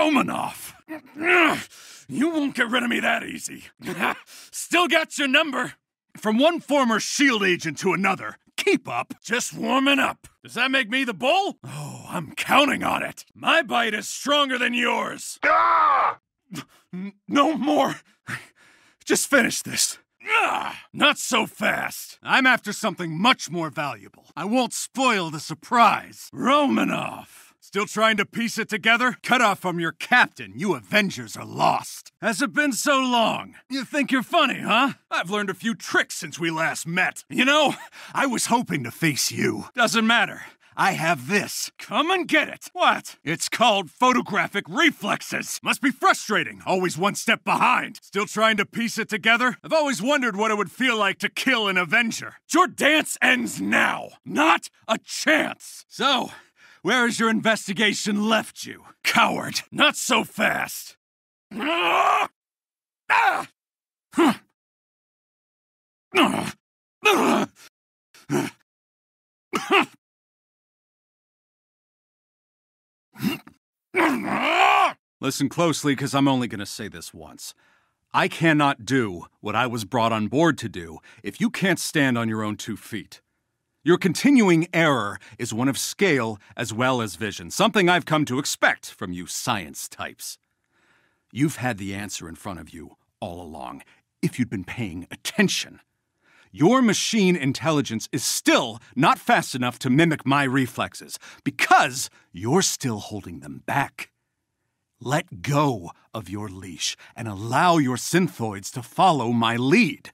Romanoff! You won't get rid of me that easy. Still got your number. From one former S.H.I.E.L.D. agent to another, keep up, just warming up. Does that make me the bull? Oh, I'm counting on it. My bite is stronger than yours. Ah! No more. Just finish this. Ah! Not so fast. I'm after something much more valuable. I won't spoil the surprise. Romanoff. Still trying to piece it together? Cut off from your captain, you Avengers are lost. Has it been so long? You think you're funny, huh? I've learned a few tricks since we last met. You know, I was hoping to face you. Doesn't matter. I have this. Come and get it. What? It's called photographic reflexes. Must be frustrating, always one step behind. Still trying to piece it together? I've always wondered what it would feel like to kill an Avenger. Your dance ends now. Not a chance. So, where has your investigation left you? Coward! Not so fast! Listen closely, because I'm only going to say this once. I cannot do what I was brought on board to do if you can't stand on your own two feet. Your continuing error is one of scale as well as vision, something I've come to expect from you science types. You've had the answer in front of you all along, if you'd been paying attention. Your machine intelligence is still not fast enough to mimic my reflexes because you're still holding them back. Let go of your leash and allow your synthoids to follow my lead.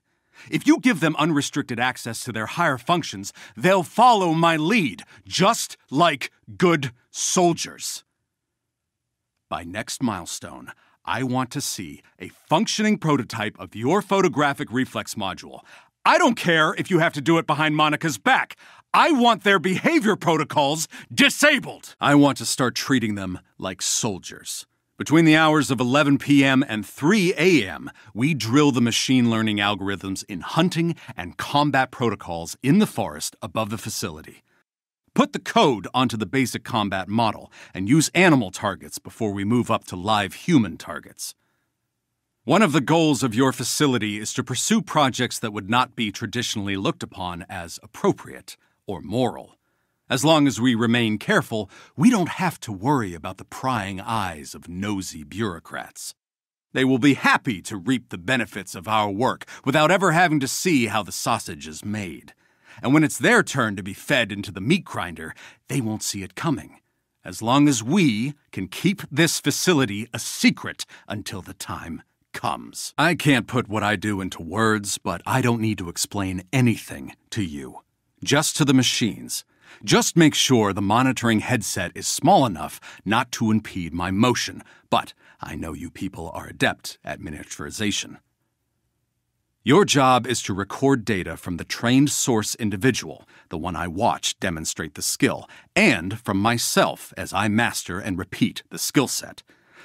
If you give them unrestricted access to their higher functions, they'll follow my lead, just like good soldiers. By next milestone, I want to see a functioning prototype of your photographic reflex module. I don't care if you have to do it behind Monica's back. I want their behavior protocols disabled. I want to start treating them like soldiers. Between the hours of 11 p.m. and 3 a.m., we drill the machine learning algorithms in hunting and combat protocols in the forest above the facility. Put the code onto the basic combat model and use animal targets before we move up to live human targets. One of the goals of your facility is to pursue projects that would not be traditionally looked upon as appropriate or moral. As long as we remain careful, we don't have to worry about the prying eyes of nosy bureaucrats. They will be happy to reap the benefits of our work without ever having to see how the sausage is made. And when it's their turn to be fed into the meat grinder, they won't see it coming, as long as we can keep this facility a secret until the time comes. I can't put what I do into words, but I don't need to explain anything to you, just to the machines. Just make sure the monitoring headset is small enough not to impede my motion, but I know you people are adept at miniaturization. Your job is to record data from the trained source individual, the one I watch demonstrate the skill, and from myself as I master and repeat the skill set.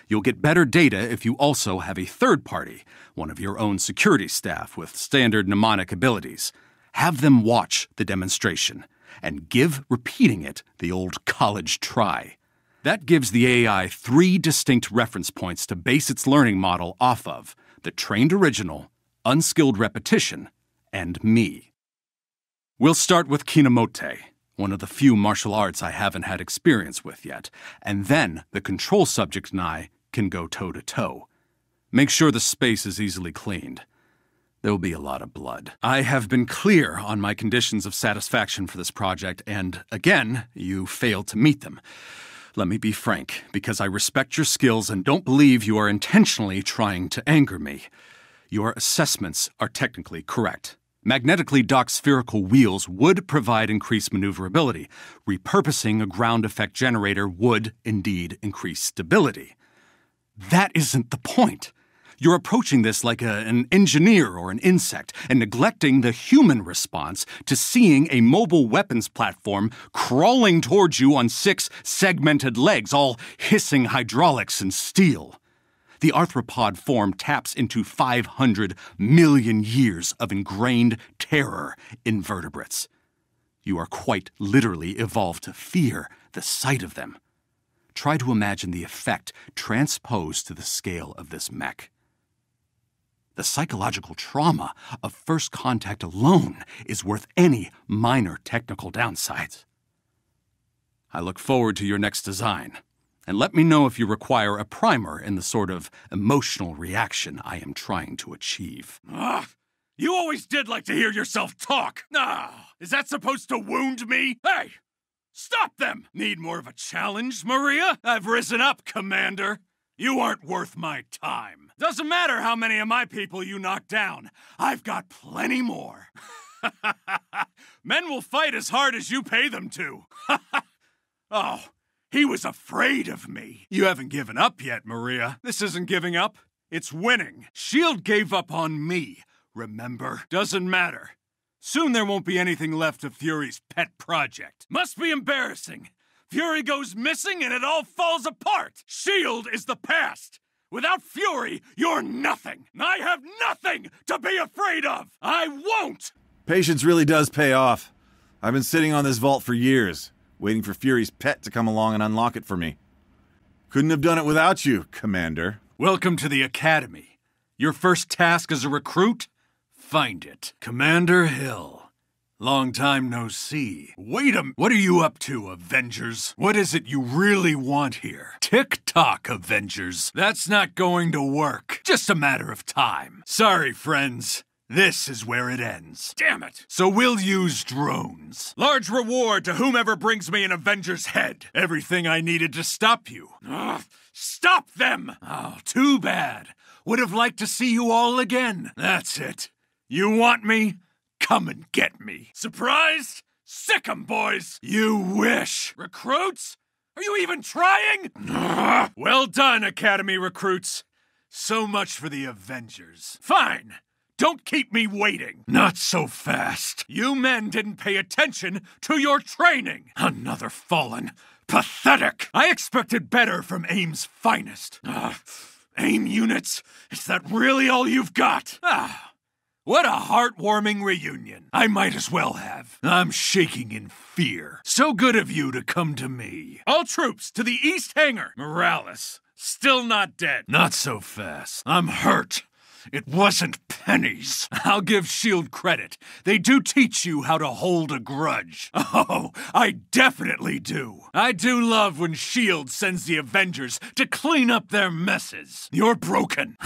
You'll get better data if you also have a third party, one of your own security staff with standard mnemonic abilities. Have them watch the demonstration and give repeating it the old college try. That gives the AI three distinct reference points to base its learning model off of the trained original, unskilled repetition, and me. We'll start with Kinemote, one of the few martial arts I haven't had experience with yet, and then the control subject and I can go toe to toe. Make sure the space is easily cleaned. There will be a lot of blood. I have been clear on my conditions of satisfaction for this project, and again, you failed to meet them. Let me be frank, because I respect your skills and don't believe you are intentionally trying to anger me. Your assessments are technically correct. Magnetically docked spherical wheels would provide increased maneuverability. Repurposing a ground effect generator would indeed increase stability. That isn't the point. You're approaching this like a, an engineer or an insect and neglecting the human response to seeing a mobile weapons platform crawling towards you on six segmented legs, all hissing hydraulics and steel. The arthropod form taps into 500 million years of ingrained terror in vertebrates. You are quite literally evolved to fear the sight of them. Try to imagine the effect transposed to the scale of this mech. The psychological trauma of first contact alone is worth any minor technical downsides. I look forward to your next design, and let me know if you require a primer in the sort of emotional reaction I am trying to achieve. Ugh, you always did like to hear yourself talk. Ah, is that supposed to wound me? Hey, stop them! Need more of a challenge, Maria? I've risen up, Commander. You aren't worth my time. Doesn't matter how many of my people you knock down. I've got plenty more. Men will fight as hard as you pay them to. oh, he was afraid of me. You haven't given up yet, Maria. This isn't giving up. It's winning. S.H.I.E.L.D. gave up on me, remember? Doesn't matter. Soon there won't be anything left of Fury's pet project. Must be embarrassing Fury goes missing and it all falls apart. S.H.I.E.L.D. is the past. Without Fury, you're nothing. I have nothing to be afraid of. I won't. Patience really does pay off. I've been sitting on this vault for years, waiting for Fury's pet to come along and unlock it for me. Couldn't have done it without you, Commander. Welcome to the Academy. Your first task as a recruit? Find it. Commander Hill. Long time no see. Wait a What are you up to, Avengers? What is it you really want here? Tick-tock, Avengers. That's not going to work. Just a matter of time. Sorry, friends. This is where it ends. Damn it! So we'll use drones. Large reward to whomever brings me an Avenger's head. Everything I needed to stop you. Ugh, stop them! Oh, too bad. Would have liked to see you all again. That's it. You want me? come and get me. Surprised? Sick 'em, boys! You wish! Recruits? Are you even trying? well done, Academy recruits. So much for the Avengers. Fine. Don't keep me waiting. Not so fast. You men didn't pay attention to your training. Another fallen. Pathetic. I expected better from AIM's finest. Uh, AIM units? Is that really all you've got? Ah. What a heartwarming reunion. I might as well have. I'm shaking in fear. So good of you to come to me. All troops to the East Hangar. Morales, still not dead. Not so fast. I'm hurt. It wasn't pennies. I'll give S.H.I.E.L.D. credit. They do teach you how to hold a grudge. Oh, I definitely do. I do love when S.H.I.E.L.D. sends the Avengers to clean up their messes. You're broken.